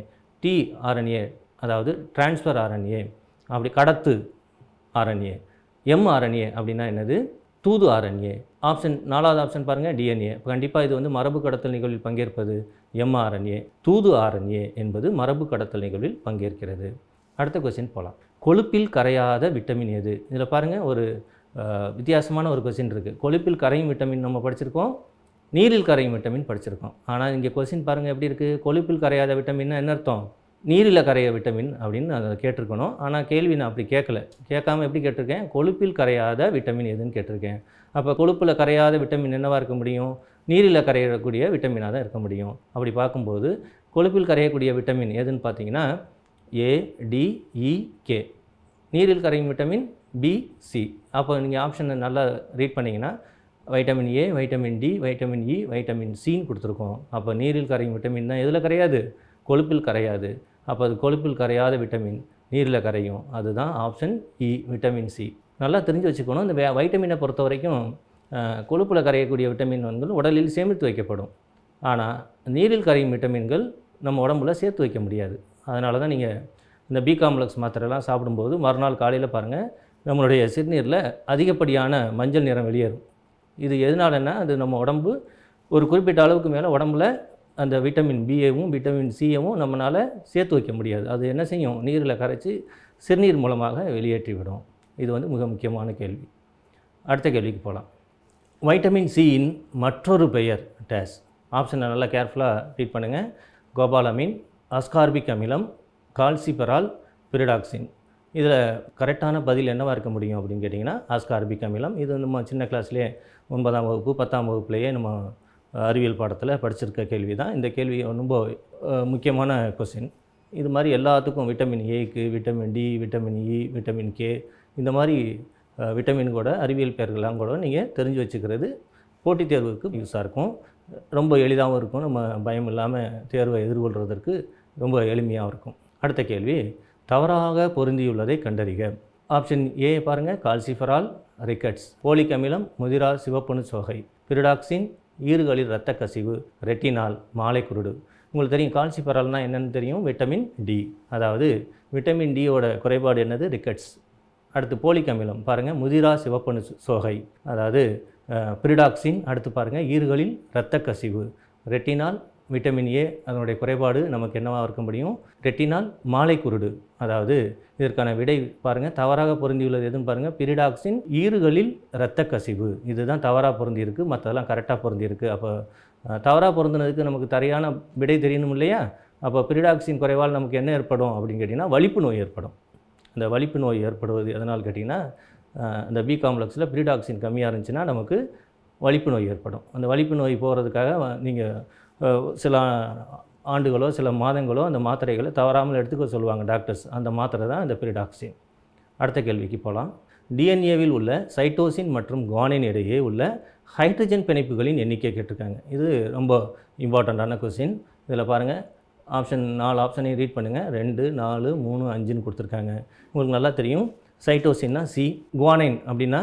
Speaker 1: டிஆர்என்ஏ அதாவது டிரான்ஸ்ஃபர் ஆர்என்ஏ அப்படி கடத்து ஆர்என்ஏ எம்ஆர்என்ஏ அப்படின்னா என்னது தூது ஆர்என்ஏ ஆப்ஷன் நாலாவது ஆப்ஷன் பாருங்கள் டிஎன்ஏ கண்டிப்பாக இது வந்து மரபு கடத்தல் நிகழ்வில் பங்கேற்பது எம்ஆர்என்ஏ தூது ஆர்என்ஏ என்பது மரபு கடத்தல் நிகழ்வில் பங்கேற்கிறது அடுத்த கொஸ்டின் போகலாம் கொழுப்பில் கரையாத விட்டமின் எது இதில் பாருங்கள் ஒரு வித்தியாசமான ஒரு கொஸ்டின் இருக்குது கொழுப்பில் கரையும் விட்டமின் நம்ம படிச்சிருக்கோம் நீரில் கரையும் விட்டமின் படிச்சிருக்கோம் ஆனால் இங்கே கொஸ்டின் பாருங்கள் எப்படி இருக்குது கொழுப்பில் கரையாத விட்டமின்னா என்ன அர்த்தம் நீரில் கரைய விட்டமின் அப்படின்னு அதை கேட்டிருக்கணும் ஆனால் கேள்வி நான் அப்படி கேட்கல கேட்காம எப்படி கேட்டிருக்கேன் கொழுப்பில் கரையாத விட்டமின் எதுன்னு கேட்டிருக்கேன் அப்போ கொழுப்பில் கரையாத விட்டமின் என்னவாக இருக்க முடியும் நீரில் கரையக்கூடிய விட்டமினாக தான் இருக்க முடியும் அப்படி பார்க்கும்போது கொழுப்பில் கரையக்கூடிய விட்டமின் எதுன்னு பார்த்தீங்கன்னா ஏ டி இ கே நீரில் கரையும் விட்டமின் பி சி அப்போ நீங்கள் ஆப்ஷனை நல்லா ரீட் பண்ணிங்கன்னா vitamin A vitamin D vitamin E vitamin சின்னு கொடுத்துருக்கோம் அப்போ நீரில் கரையும் விட்டமின் தான் எதில் கரையாது கொழுப்பில் கரையாது அப்போ அது கொழுப்பில் கரையாத விட்டமின் நீரில் கரையும் அதுதான் ஆப்ஷன் இ விட்டமின் சி நல்லா தெரிஞ்சு வச்சுக்கணும் இந்த வைட்டமினை பொறுத்த வரைக்கும் கொழுப்பில் கரையக்கூடிய விட்டமின் வந்து உடலில் சேமித்து வைக்கப்படும் ஆனால் நீரில் கரையும் விட்டமின்கள் நம்ம உடம்புல சேர்த்து வைக்க முடியாது அதனால தான் நீங்கள் இந்த பி காம்ப்ளெக்ஸ் மாத்திரைலாம் சாப்பிடும்போது மறுநாள் காலையில் பாருங்கள் நம்மளுடைய சிறுநீரில் அதிகப்படியான மஞ்சள் நிறம் வெளியேறும் இது எதனாலன்னா அது நம்ம உடம்பு ஒரு குறிப்பிட்ட அளவுக்கு மேலே உடம்புல அந்த விட்டமின் பிஏவும் விட்டமின் சியவும் நம்மளால் சேர்த்து வைக்க முடியாது அது என்ன செய்யும் நீரில் கரைச்சி சிறுநீர் மூலமாக வெளியேற்றிவிடும் இது வந்து மிக முக்கியமான கேள்வி அடுத்த கேள்விக்கு போகலாம் வைட்டமின் சியின் மற்றொரு பெயர் டேஸ் ஆப்ஷனை நல்லா கேர்ஃபுல்லாக ரீட் பண்ணுங்கள் கோபாலமின் அஸ்கார்பிக் அமிலம் கால்சிபரால் பிரிடாக்சின் இதில் கரெக்டான பதில் என்னவாக இருக்க முடியும் அப்படின்னு கேட்டிங்கன்னா ஆஸ்கார்பிக் அமிலம் இது நம்ம சின்ன கிளாஸ்லேயே ஒன்பதாம் வகுப்பு பத்தாம் வகுப்புலேயே நம்ம அறிவியல் பாடத்தில் படிச்சிருக்க கேள்வி தான் இந்த கேள்வி ரொம்ப முக்கியமான கொஸ்டின் இது மாதிரி எல்லாத்துக்கும் விட்டமின் ஏக்கு vitamin D vitamin E vitamin K இந்த மாதிரி விட்டமின் கூட அறிவியல் பெயர்கள்லாம் கூட நீங்கள் தெரிஞ்சு வச்சுக்கிறது போட்டித் தேர்வுக்கு யூஸாக இருக்கும் ரொம்ப எளிதாகவும் இருக்கும் நம்ம பயம் இல்லாமல் தேர்வை எதிர்கொள்வதற்கு ரொம்ப எளிமையாகவும் இருக்கும் அடுத்த கேள்வி தவறாக பொருந்தியுள்ளதை கண்டறிக ஆப்ஷன் ஏ பாருங்கள் கால்சிஃபரால் ரிக்கட்ஸ் போலிக் அமிலம் முதிரா சிவப்பணு சோகை பிரிடாக்சின் ஈறுகளில் இரத்த கசிவு ரெட்டினால் மாலை குருடு உங்களுக்கு தெரியும் பரவல்னால் என்னென்னு தெரியும் விட்டமின் டி அதாவது விட்டமின் டியோட குறைபாடு என்னது ரிக்கட்ஸ் அடுத்து போலிக் அமிலம் பாருங்கள் முதிரா சிவப்பணு சோகை அதாவது பிரிடாக்சின் அடுத்து பாருங்கள் ஈறுகளில் இரத்த கசிவு ரெட்டினால் விட்டமின் ஏ அதனுடைய குறைபாடு நமக்கு என்னவாக இருக்க முடியும் ரெட்டினால் மாலை குருடு அதாவது இதற்கான விடை பாருங்கள் தவறாக பொருந்தியுள்ளது எதுன்னு பாருங்கள் பிரிடாக்சின் ஈறுகளில் இரத்த கசிவு இதுதான் தவறாக பொருந்தியிருக்கு மற்றதெல்லாம் கரெக்டாக பொருந்தியிருக்கு அப்போ தவறாக பொருந்தினதுக்கு நமக்கு சரியான விடை தெரியணும் இல்லையா அப்போ பிரிடாக்சின் குறைவால் நமக்கு என்ன ஏற்படும் அப்படின்னு கேட்டிங்கன்னா வலிப்பு நோய் ஏற்படும் அந்த வலிப்பு நோய் ஏற்படுவது எதனால் கேட்டிங்கன்னா இந்த பி காம்ப்ளெக்ஸில் பிரிடாக்சின் கம்மியாக இருந்துச்சுன்னா நமக்கு வலிப்பு நோய் ஏற்படும் அந்த வலிப்பு நோய் போகிறதுக்காக நீங்கள் சில ஆண்டுகளோ சில மாதங்களோ அந்த மாத்திரைகளை தவறாமல் எடுத்துக்க சொல்லுவாங்க டாக்டர்ஸ் அந்த மாத்திரை தான் இந்த பிரிடாக்சின் அடுத்த கேள்விக்கு போகலாம் டிஎன்ஏவில் உள்ள சைட்டோசின் மற்றும் குவானின் இடையே உள்ள ஹைட்ரஜன் பிணைப்புகளின் எண்ணிக்கை கேட்டிருக்காங்க இது ரொம்ப இம்பார்ட்டண்ட்டான கொஸ்டின் இதில் பாருங்கள் ஆப்ஷன் நாலு ஆப்ஷனையும் ரீட் பண்ணுங்கள் ரெண்டு நாலு மூணு அஞ்சுன்னு கொடுத்துருக்காங்க உங்களுக்கு நல்லா தெரியும் சைட்டோசின்னா சி குவானைன் அப்படின்னா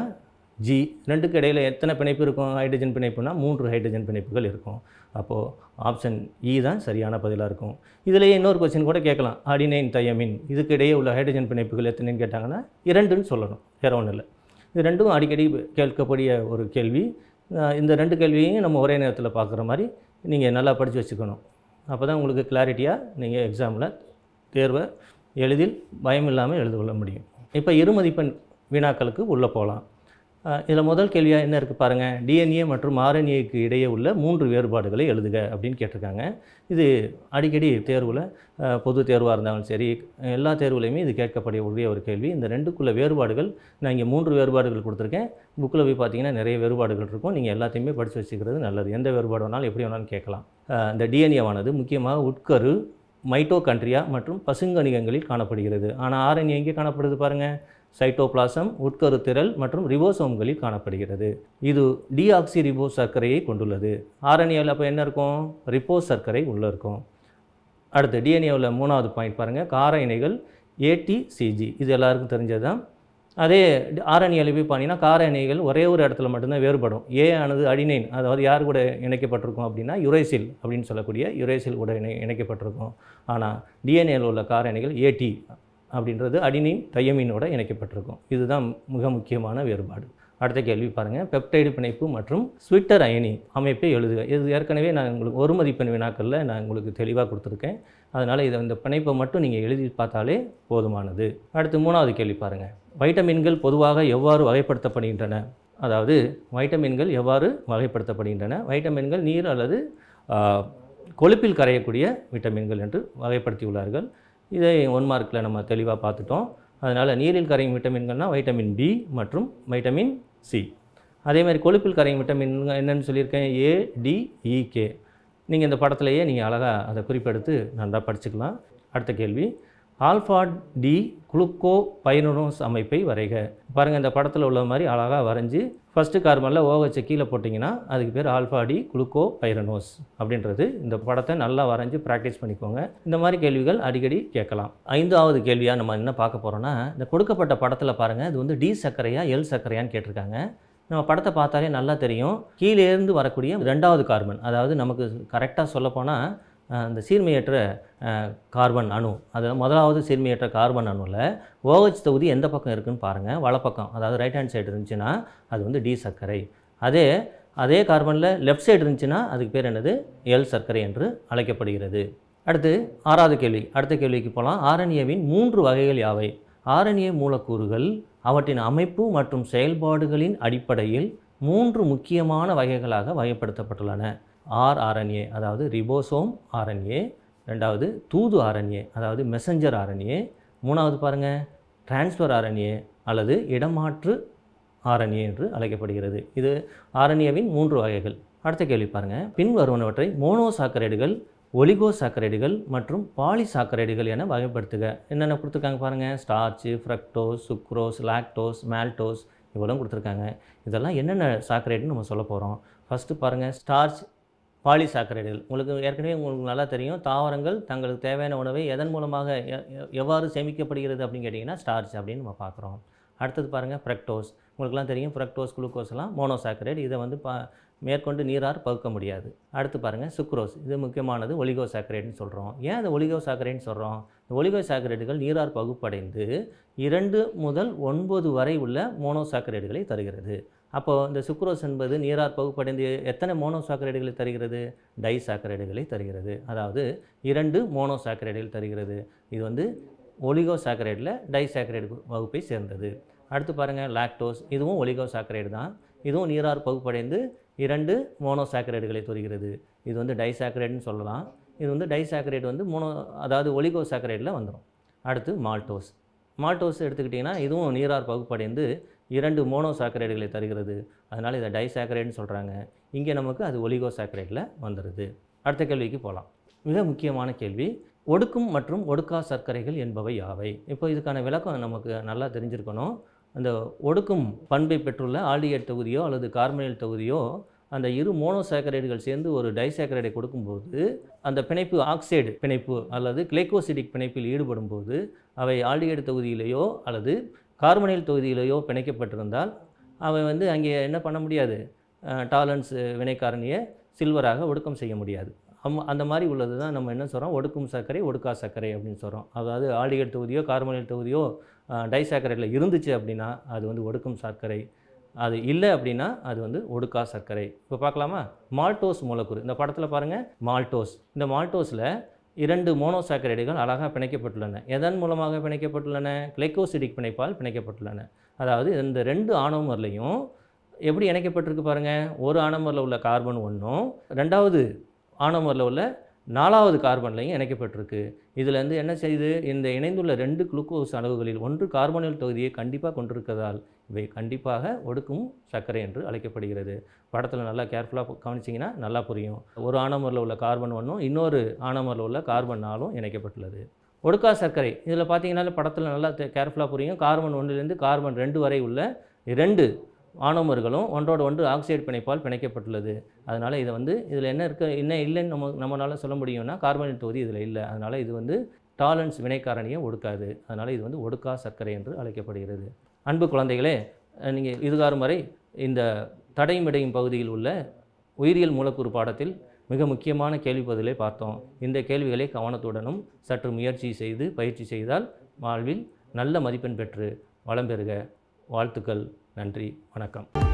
Speaker 1: ஜி ரெண்டுக்கு இடையில் எத்தனை பிணைப்பு இருக்கும் ஹைட்ரஜன் பிணைப்புனா மூன்று ஹைட்ரஜன் பிணைப்புகள் இருக்கும் அப்போது ஆப்ஷன் இ e தான் சரியான பதிலாக இருக்கும் இதிலேயே இன்னொரு கொஸ்டின் கூட கேட்கலாம் அடினைன் தயமின் இதுக்கு இடையே உள்ள ஹைட்ரஜன் பிணைப்புகள் எத்தனைன்னு கேட்டாங்கன்னா இரண்டுன்னு சொல்லணும் வேற ஒன்றும் இல்லை இது ரெண்டும் அடிக்கடி கேட்கக்கூடிய ஒரு கேள்வி இந்த ரெண்டு கேள்வியையும் நம்ம ஒரே நேரத்தில் பார்க்குற மாதிரி நீங்கள் நல்லா படித்து வச்சுக்கணும் அப்போ தான் உங்களுக்கு கிளாரிட்டியாக நீங்கள் எக்ஸாமில் தேர்வை எளிதில் பயம் இல்லாமல் எழுதுகொள்ள கொள்ள முடியும் இப்போ இருமதிப்பெண் வினாக்களுக்கு உள்ளே போகலாம் இதில் முதல் கேள்வியாக என்ன இருக்குது பாருங்கள் டிஎன்ஏ மற்றும் ஆர்என்ஏக்கு இடையே உள்ள மூன்று வேறுபாடுகளை எழுதுக அப்படின்னு கேட்டிருக்காங்க இது அடிக்கடி தேர்வில் பொது தேர்வாக இருந்தாலும் சரி எல்லா தேர்வுலையுமே இது கேட்கப்படிய உரிய ஒரு கேள்வி இந்த ரெண்டுக்குள்ள வேறுபாடுகள் நான் இங்கே மூன்று வேறுபாடுகள் கொடுத்துருக்கேன் புக்கில் போய் பார்த்தீங்கன்னா நிறைய வேறுபாடுகள் இருக்கும் நீங்கள் எல்லாத்தையுமே படித்து வச்சுக்கிறது நல்லது எந்த வேறுபாடு வேணாலும் எப்படி வேணாலும் கேட்கலாம் இந்த டிஎன்ஏவானது முக்கியமாக உட்கரு மைட்டோ கண்ட்ரியா மற்றும் பசுங்கணிகங்களில் காணப்படுகிறது ஆனால் ஆர்என்ஏ எங்கே காணப்படுது பாருங்கள் சைட்டோபிளாசம் உட்கருத்திரல் மற்றும் ரிவோசோம்களில் காணப்படுகிறது இது டிஆக்சி ரிபோ சர்க்கரையை கொண்டுள்ளது ஆரணியாவில் அப்போ என்ன இருக்கும் ரிப்போஸ் சர்க்கரை உள்ளே இருக்கும் அடுத்து டிஎன்ஏவில் மூணாவது பாயிண்ட் பாருங்கள் கார இணைகள் ஏடி சிஜி இது எல்லாருக்கும் தெரிஞ்சது தான் அதே ஆர்என்ஏல போய் பார்த்தீங்கன்னா கார இணைகள் ஒரே ஒரு இடத்துல மட்டும்தான் வேறுபடும் ஏ ஆனது அடினைன் அதாவது யார் கூட இணைக்கப்பட்டிருக்கும் அப்படின்னா யுரேசில் அப்படின்னு சொல்லக்கூடிய யுரேசில் கூட இணை இணைக்கப்பட்டிருக்கும் ஆனால் டிஎன்ஏல உள்ள கார இணைகள் ஏடி அப்படின்றது அடினின் தையமீனோட இணைக்கப்பட்டிருக்கும் இதுதான் மிக முக்கியமான வேறுபாடு அடுத்த கேள்வி பாருங்கள் பெப்டைடு பிணைப்பு மற்றும் ஸ்விட்டர் அயனி அமைப்பை எழுதுக இது ஏற்கனவே நான் உங்களுக்கு ஒரு மதிப்பெண் வினாக்களில் நான் உங்களுக்கு தெளிவாக கொடுத்துருக்கேன் அதனால் இதை இந்த பிணைப்பை மட்டும் நீங்கள் எழுதி பார்த்தாலே போதுமானது அடுத்து மூணாவது கேள்வி பாருங்கள் வைட்டமின்கள் பொதுவாக எவ்வாறு வகைப்படுத்தப்படுகின்றன அதாவது வைட்டமின்கள் எவ்வாறு வகைப்படுத்தப்படுகின்றன வைட்டமின்கள் நீர் அல்லது கொழுப்பில் கரையக்கூடிய விட்டமின்கள் என்று வகைப்படுத்தியுள்ளார்கள் இதை ஒன் மார்க்கில் நம்ம தெளிவாக பார்த்துட்டோம் அதனால் நீரில் கரையும் விட்டமின்கள்னால் வைட்டமின் பி மற்றும் வைட்டமின் சி அதேமாதிரி கொழுப்பில் கரையும் விட்டமின் என்னென்னு சொல்லியிருக்கேன் ஏ டி இகே e, நீங்கள் இந்த படத்துலையே நீங்கள் அழகாக அதை குறிப்பெடுத்து நல்லா படிச்சுக்கலாம் அடுத்த கேள்வி ஆல்ஃபா டி குளுக்கோ பயனுனோஸ் அமைப்பை வரைக பாருங்கள் இந்த படத்தில் உள்ள மாதிரி அழகாக வரைஞ்சி ஃபஸ்ட்டு கார்பனில் ஓகச்சை கீழே போட்டிங்கன்னா அதுக்கு பேர் ஆல்ஃபா டி குளுக்கோ பைரனோஸ் அப்படின்றது இந்த படத்தை நல்லா வரைஞ்சி ப்ராக்டிஸ் பண்ணிக்கோங்க இந்த மாதிரி கேள்விகள் அடிக்கடி கேட்கலாம் ஐந்தாவது கேள்வியாக நம்ம என்ன பார்க்க போகிறோன்னா இந்த கொடுக்கப்பட்ட படத்தில் பாருங்கள் இது வந்து டி சர்க்கரையா எல் சர்க்கரையான்னு கேட்டிருக்காங்க நம்ம படத்தை பார்த்தாலே நல்லா தெரியும் கீழேருந்து வரக்கூடிய ரெண்டாவது கார்பன் அதாவது நமக்கு கரெக்டாக சொல்லப்போனால் அந்த சீர்மையற்ற கார்பன் அணு அது முதலாவது சீர்மையற்ற கார்பன் அணுவில் ஓஹெச் தொகுதி எந்த பக்கம் இருக்குதுன்னு பாருங்கள் வலப்பக்கம் அதாவது ரைட் ஹேண்ட் சைடு இருந்துச்சுன்னா அது வந்து டி சர்க்கரை அதே அதே கார்பனில் லெஃப்ட் சைடு இருந்துச்சுன்னா அதுக்கு பேர் என்னது எல் சர்க்கரை என்று அழைக்கப்படுகிறது அடுத்து ஆறாவது கேள்வி அடுத்த கேள்விக்கு போகலாம் ஆரண்யவின் மூன்று வகைகள் யாவை ஆரண்ய மூலக்கூறுகள் அவற்றின் அமைப்பு மற்றும் செயல்பாடுகளின் அடிப்படையில் மூன்று முக்கியமான வகைகளாக வகைப்படுத்தப்பட்டுள்ளன ஆர்ஆர்என்ஏ அதாவது ரிபோசோம் ஆர்என்ஏ ரெண்டாவது தூது ஆர்என்ஏ அதாவது மெசஞ்சர் ஆர்என்ஏ மூணாவது பாருங்கள் டிரான்ஸ்ஃபர் ஆர்என்ஏ அல்லது இடமாற்று ஆர்என்ஏ என்று அழைக்கப்படுகிறது இது ஆர்என்ஏவின் மூன்று வகைகள் அடுத்த கேள்வி பாருங்கள் பின்வருவனவற்றை மோனோசாக்கரைடுகள் ஒலிகோசாக்கரைடுகள் மற்றும் பாலிசாக்கரைடுகள் என வகைப்படுத்துக என்னென்ன கொடுத்துருக்காங்க பாருங்கள் starch fructose sucrose lactose maltose இவ்வளோ கொடுத்துருக்காங்க இதெல்லாம் என்னென்ன சாக்கரைடுன்னு நம்ம சொல்ல போகிறோம் ஃபஸ்ட்டு பாருங்கள் ஸ்டார்ச் பாலிசாக்கரைடுகள் உங்களுக்கு ஏற்கனவே உங்களுக்கு நல்லா தெரியும் தாவரங்கள் தங்களுக்கு தேவையான உணவை எதன் மூலமாக எவ்வாறு சேமிக்கப்படுகிறது அப்படின்னு கேட்டிங்கன்னா ஸ்டார்ச் அப்படின்னு நம்ம பார்க்குறோம் அடுத்தது பாருங்கள் ஃப்ரக்டோஸ் உங்களுக்குலாம் தெரியும் ஃப்ரக்டோஸ் குளுக்கோஸ்லாம் மோனோசாக்கரைடு இதை வந்து பா மேற்கொண்டு நீரார் பகுக்க முடியாது அடுத்து பாருங்கள் சுக்ரோஸ் இது முக்கியமானது ஒலிகோசாக்கரைடுன்னு சொல்கிறோம் ஏன் அது ஒலிகோசாக்கரைடுன்னு சொல்கிறோம் இந்த ஒலிகோசாக்கரைடுகள் நீரார் பகுப்படைந்து இரண்டு முதல் ஒன்பது வரை உள்ள மோனோசாக்கரைடுகளை தருகிறது அப்போது இந்த சுக்ரோஸ் என்பது நீரார் பகுப்படைந்து எத்தனை மோனோசாக்கரைடுகளை தருகிறது டைசாக்கரைடுகளை தருகிறது அதாவது இரண்டு மோனோசாக்கரைடுகள் தருகிறது இது வந்து ஒலிகோசாக்கரைடில் டைசாக்கரைடு வகுப்பை சேர்ந்தது அடுத்து பாருங்கள் லாக்டோஸ் இதுவும் ஒலிகோசாக்கரைடு தான் இதுவும் நீரார் பகுப்படைந்து இரண்டு மோனோசாக்கரைடுகளை தருகிறது இது வந்து டைசாக்கரைடுன்னு சொல்லலாம் இது வந்து டைசாக்கரைடு வந்து மோனோ அதாவது ஒலிகோசாக்கரைடில் வந்துடும் அடுத்து மால்டோஸ் மால்டோஸ் எடுத்துக்கிட்டிங்கன்னா இதுவும் நீரார் பகுப்படைந்து இரண்டு மோனோசாக்கரைடுகளை தருகிறது அதனால் இதை டைசாக்கரைடுன்னு சொல்கிறாங்க இங்கே நமக்கு அது ஒலிகோசாக்கரைடில் வந்துடுது அடுத்த கேள்விக்கு போகலாம் மிக முக்கியமான கேள்வி ஒடுக்கும் மற்றும் ஒடுக்கா சர்க்கரைகள் என்பவை யாவை இப்போ இதுக்கான விளக்கம் நமக்கு நல்லா தெரிஞ்சிருக்கணும் அந்த ஒடுக்கும் பண்பை பெற்றுள்ள ஆல்டிகேட் தொகுதியோ அல்லது கார்மனியல் தொகுதியோ அந்த இரு மோனோசாக்கரைடுகள் சேர்ந்து ஒரு டைசாக்கரைடை கொடுக்கும்போது அந்த பிணைப்பு ஆக்சைடு பிணைப்பு அல்லது கிளைகோசிடிக் பிணைப்பில் ஈடுபடும் போது அவை ஆல்டிகைடு தொகுதியிலேயோ அல்லது கார்பனைல் தொகுதியிலேயோ பிணைக்கப்பட்டிருந்தால் அவன் வந்து அங்கே என்ன பண்ண முடியாது டாலன்ஸ் வினைக்காரணியை சில்வராக ஒடுக்கம் செய்ய முடியாது அம் அந்த மாதிரி உள்ளது தான் நம்ம என்ன சொல்கிறோம் ஒடுக்கும் சர்க்கரை ஒடுக்கா சர்க்கரை அப்படின்னு சொல்கிறோம் அதாவது ஆடிகள் தொகுதியோ கார்மனில் தொகுதியோ டைசாக்கரையில் இருந்துச்சு அப்படின்னா அது வந்து ஒடுக்கும் சர்க்கரை அது இல்லை அப்படின்னா அது வந்து ஒடுக்கா சர்க்கரை இப்போ பார்க்கலாமா மால்டோஸ் மூலக்கூறு இந்த படத்தில் பாருங்கள் மால்டோஸ் இந்த மால்டோஸில் இரண்டு மோனோசாக்கரைடுகள் அழகாக பிணைக்கப்பட்டுள்ளன எதன் மூலமாக பிணைக்கப்பட்டுள்ளன கிளைக்கோசிடிக் பிணைப்பால் பிணைக்கப்பட்டுள்ளன அதாவது இந்த ரெண்டு ஆனோமர்லையும் எப்படி இணைக்கப்பட்டிருக்கு பாருங்கள் ஒரு ஆணோமரில் உள்ள கார்பன் ஒன்றும் ரெண்டாவது ஆனோமரில் உள்ள நாலாவது கார்பன்லையும் இணைக்கப்பட்டிருக்கு இதில் வந்து என்ன செய்து இந்த இணைந்துள்ள ரெண்டு குளுக்கோஸ் அளவுகளில் ஒன்று கார்பனல் தொகுதியை கண்டிப்பாக கொண்டிருக்கிறதால் இவை கண்டிப்பாக ஒடுக்கும் சர்க்கரை என்று அழைக்கப்படுகிறது படத்தில் நல்லா கேர்ஃபுல்லாக கவனிச்சிங்கன்னா நல்லா புரியும் ஒரு ஆனமரில் உள்ள கார்பன் ஒன்றும் இன்னொரு ஆனமரில் உள்ள கார்பன் நாளும் இணைக்கப்பட்டுள்ளது ஒடுக்கா சர்க்கரை இதில் பார்த்தீங்கன்னா படத்தில் நல்லா கேர்ஃபுல்லாக புரியும் கார்பன் ஒன்றுலேருந்து கார்பன் ரெண்டு வரை உள்ள ரெண்டு ஆனோமர்களும் ஒன்றோட ஒன்று ஆக்சைடு பிணைப்பால் பிணைக்கப்பட்டுள்ளது அதனால் இதை வந்து இதில் என்ன இருக்க என்ன இல்லைன்னு நம்ம நம்மளால் சொல்ல முடியும்னா கார்பனேட் தொகுதி இதில் இல்லை அதனால் இது வந்து டாலன்ஸ் வினைக்காரணியை ஒடுக்காது அதனால் இது வந்து ஒடுக்கா சர்க்கரை என்று அழைக்கப்படுகிறது அன்பு குழந்தைகளே நீங்கள் இதுகாரும் வரை இந்த தடைமிடையும் பகுதியில் உள்ள உயிரியல் மூலக்கூறு பாடத்தில் மிக முக்கியமான கேள்வி பதிலை பார்த்தோம் இந்த கேள்விகளை கவனத்துடனும் சற்று முயற்சி செய்து பயிற்சி செய்தால் வாழ்வில் நல்ல மதிப்பெண் பெற்று வளம் பெறுக வாழ்த்துக்கள் நன்றி வணக்கம்